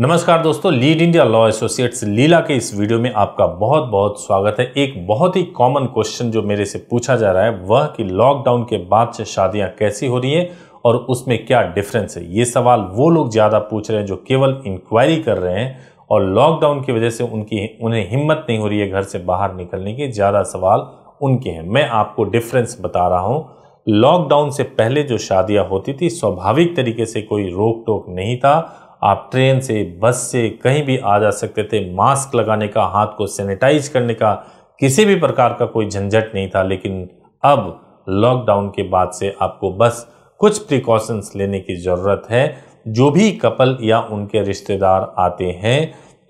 नमस्कार दोस्तों lead India law associates Leela के इस वीडियो में आपका बहुत बहुत स्वागत है एक बहुत ही कॉमन क्वेश्चन जो मेरे से पूछा जा रहा है वह कि लॉकडाउन के बाद से शादियां कैसी हो रही हैं और उसमें क्या डिफरेंस है ये सवाल वो लोग ज़्यादा पूछ रहे हैं जो केवल इंक्वायरी कर रहे हैं और लॉकडाउन की वजह से उनकी उन्हें हिम्मत नहीं हो रही है घर से बाहर निकलने की ज़्यादा सवाल उनके हैं मैं आपको डिफरेंस बता रहा हूँ लॉकडाउन से पहले जो शादियाँ होती थी स्वाभाविक तरीके से कोई रोक टोक नहीं था आप ट्रेन से बस से कहीं भी आ जा सकते थे मास्क लगाने का हाथ को सैनिटाइज करने का किसी भी प्रकार का कोई झंझट नहीं था लेकिन अब लॉकडाउन के बाद से आपको बस कुछ प्रिकॉशंस लेने की ज़रूरत है जो भी कपल या उनके रिश्तेदार आते हैं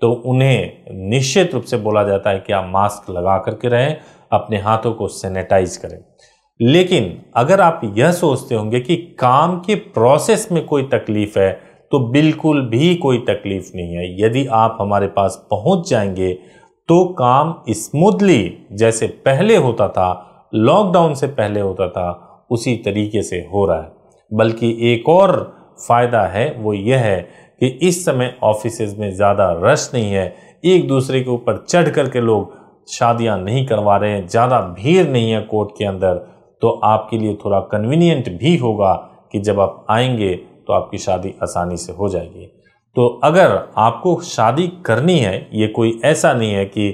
तो उन्हें निश्चित रूप से बोला जाता है कि आप मास्क लगा करके रहें अपने हाथों को सैनिटाइज करें लेकिन अगर आप यह सोचते होंगे कि काम के प्रोसेस में कोई तकलीफ है तो बिल्कुल भी कोई तकलीफ नहीं है यदि आप हमारे पास पहुंच जाएंगे तो काम स्मूथली जैसे पहले होता था लॉकडाउन से पहले होता था उसी तरीके से हो रहा है बल्कि एक और फ़ायदा है वो यह है कि इस समय ऑफिस में ज़्यादा रश नहीं है एक दूसरे के ऊपर चढ़ कर के लोग शादियां नहीं करवा रहे हैं ज़्यादा भीड़ नहीं है कोर्ट के अंदर तो आपके लिए थोड़ा कन्वीनियंट भी होगा कि जब आप आएंगे तो आपकी शादी आसानी से हो जाएगी तो अगर आपको शादी करनी है ये कोई ऐसा नहीं है कि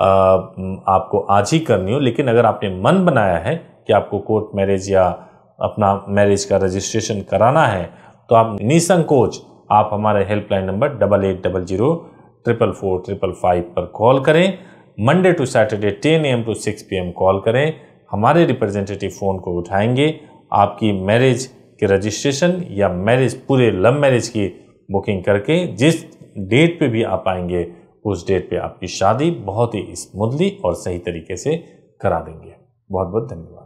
आ, आपको आज ही करनी हो लेकिन अगर आपने मन बनाया है कि आपको कोर्ट मैरिज या अपना मैरिज का रजिस्ट्रेशन कराना है तो आप निसंकोच आप हमारे helpline number double eight double zero triple four triple five पर कॉल करें Monday to Saturday 10 AM to 6 PM call करें हमारे रिप्रेजेंटेटिव फ़ोन को उठाएंगे आपकी मैरिज के रजिस्ट्रेशन या मैरिज पूरे लव मैरिज की बुकिंग करके जिस डेट पे भी आप आएंगे उस डेट पे आपकी शादी बहुत ही स्मूथली और सही तरीके से करा देंगे बहुत बहुत धन्यवाद